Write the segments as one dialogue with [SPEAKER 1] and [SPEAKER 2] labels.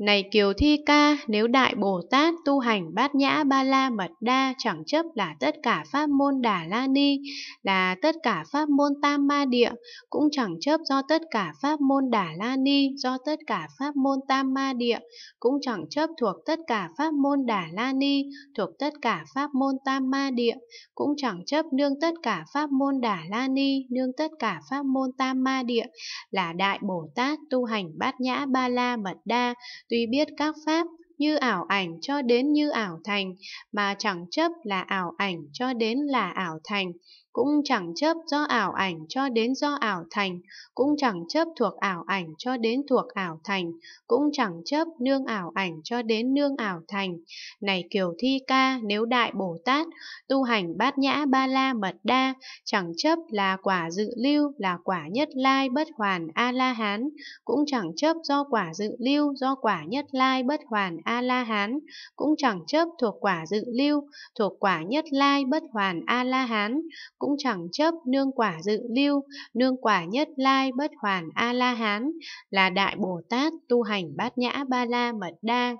[SPEAKER 1] Này Kiều Thi Ca, nếu Đại Bồ Tát tu hành bát nhã ba la mật đa chẳng chấp là tất cả pháp môn Đà La Ni, là tất cả pháp môn Tam Ma Địa, cũng chẳng chấp do tất cả pháp môn Đà La Ni, do tất cả pháp môn Tam Ma Địa, cũng chẳng chấp thuộc tất cả pháp môn Đà La Ni, thuộc tất cả pháp môn Tam Ma Địa, cũng chẳng chấp nương tất cả pháp môn Đà La Ni, nương tất cả pháp môn Tam Ma Địa, là Đại Bồ Tát tu hành bát nhã ba la mật đa, tuy biết các pháp như ảo ảnh cho đến như ảo thành, mà chẳng chấp là ảo ảnh cho đến là ảo thành, cũng chẳng chấp do ảo ảnh cho đến do ảo thành, cũng chẳng chấp thuộc ảo ảnh cho đến thuộc ảo thành, cũng chẳng chấp nương ảo ảnh cho đến nương ảo thành. Này Kiều Thi Ca, nếu Đại Bồ Tát, tu hành bát nhã ba la mật đa, chẳng chấp là quả dự lưu, là quả nhất lai bất hoàn A-la-hán, cũng chẳng chấp do quả dự lưu, do quả nhất lai bất hoàn A-la-hán, cũng chẳng chấp thuộc quả dự lưu, thuộc quả nhất lai bất hoàn A-la-hán, cũng chẳng chấp nương quả dự lưu, nương quả nhất lai bất hoàn A-la-hán, là Đại Bồ Tát tu hành bát nhã ba la mật đa.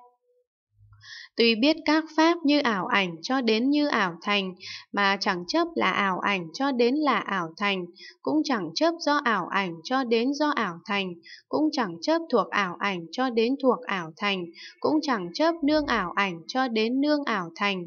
[SPEAKER 1] Tuy biết các pháp như ảo ảnh cho đến như ảo thành, mà chẳng chấp là ảo ảnh cho đến là ảo thành, cũng chẳng chấp do ảo ảnh cho đến do ảo thành, cũng chẳng chấp thuộc ảo ảnh cho đến thuộc ảo thành, cũng chẳng chấp nương ảo ảnh cho đến nương ảo thành.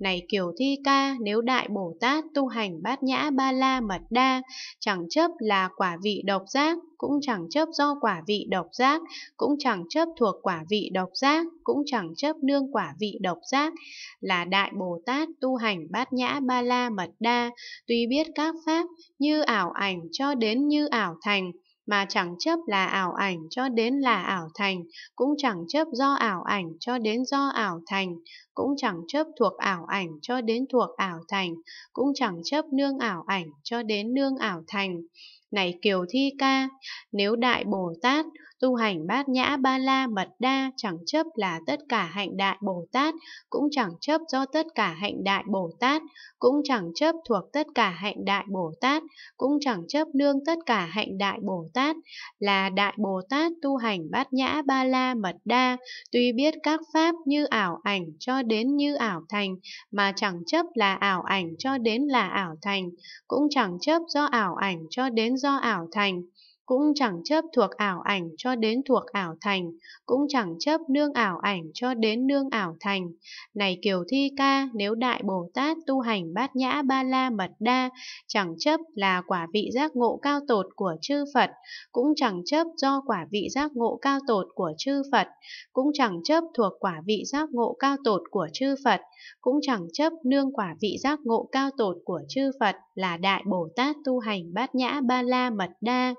[SPEAKER 1] Này Kiều Thi Ca, nếu Đại Bồ Tát tu hành bát nhã ba la mật đa, chẳng chấp là quả vị độc giác, cũng chẳng chấp do quả vị độc giác, cũng chẳng chấp thuộc quả vị độc giác, cũng chẳng chấp nương nương quả vị độc giác, là Đại Bồ Tát tu hành bát nhã ba la mật đa, tuy biết các pháp như ảo ảnh cho đến như ảo thành, mà chẳng chấp là ảo ảnh cho đến là ảo thành, cũng chẳng chấp do ảo ảnh cho đến do ảo thành, cũng chẳng chấp thuộc ảo ảnh cho đến thuộc ảo thành, cũng chẳng chấp nương ảo ảnh cho đến nương ảo thành. Này Kiều Thi Ca, nếu Đại Bồ Tát tu hành bát nhã ba la mật đa chẳng chấp là tất cả hạnh đại Bồ Tát, cũng chẳng chấp do tất cả hạnh đại Bồ Tát, cũng chẳng chấp thuộc tất cả hạnh đại Bồ Tát, cũng chẳng chấp nương tất cả hạnh đại Bồ Tát, là đại Bồ Tát tu hành bát nhã ba la mật đa, tuy biết các pháp như ảo ảnh cho đến như ảo thành, mà chẳng chấp là ảo ảnh cho đến là ảo thành, cũng chẳng chấp do ảo ảnh cho đến do ảo thành cũng chẳng chấp thuộc ảo ảnh cho đến thuộc ảo thành, cũng chẳng chấp nương ảo ảnh cho đến nương ảo thành. Này Kiều Thi Ca, nếu Đại Bồ Tát tu hành bát nhã ba la mật đa, chẳng chấp là quả vị giác ngộ cao tột của chư Phật, cũng chẳng chấp do quả vị giác ngộ cao tột của chư Phật, cũng chẳng chấp thuộc quả vị giác ngộ cao tột của chư Phật, cũng chẳng chấp nương quả vị giác ngộ cao tột của chư Phật là Đại Bồ Tát tu hành bát nhã ba la mật đa.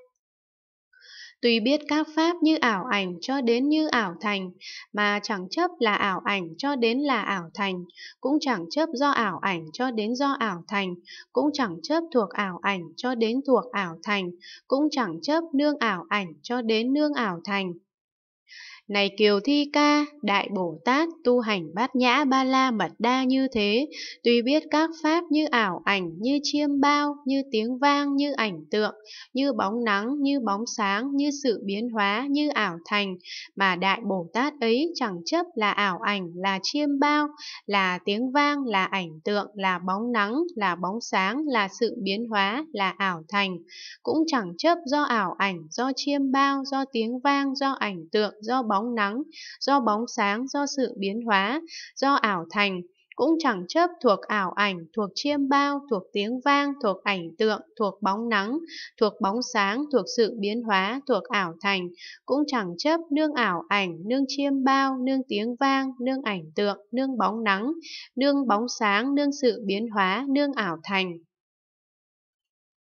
[SPEAKER 1] Tuy biết các pháp như ảo ảnh cho đến như ảo thành, mà chẳng chấp là ảo ảnh cho đến là ảo thành, cũng chẳng chấp do ảo ảnh cho đến do ảo thành, cũng chẳng chấp thuộc ảo ảnh cho đến thuộc ảo thành, cũng chẳng chấp nương ảo ảnh cho đến nương ảo thành. Này Kiều Thi Ca, Đại Bồ Tát tu hành bát nhã ba la mật đa như thế, tuy biết các pháp như ảo ảnh, như chiêm bao, như tiếng vang, như ảnh tượng, như bóng nắng, như bóng sáng, như sự biến hóa, như ảo thành, mà Đại Bồ Tát ấy chẳng chấp là ảo ảnh, là chiêm bao, là tiếng vang, là ảnh tượng, là bóng nắng, là bóng sáng, là sự biến hóa, là ảo thành, cũng chẳng chấp do ảo ảnh, do chiêm bao, do tiếng vang, do ảnh tượng, do bóng bóng nắng, do bóng sáng, do sự biến hóa, do ảo thành, cũng chẳng chấp thuộc ảo ảnh, thuộc chiêm bao, thuộc tiếng vang, thuộc ảnh tượng, thuộc bóng nắng, thuộc bóng sáng, thuộc sự biến hóa, thuộc ảo thành, cũng chẳng chấp nương ảo ảnh, nương chiêm bao, nương tiếng vang, nương ảnh tượng, nương bóng nắng, nương bóng sáng, nương sự biến hóa, nương ảo thành.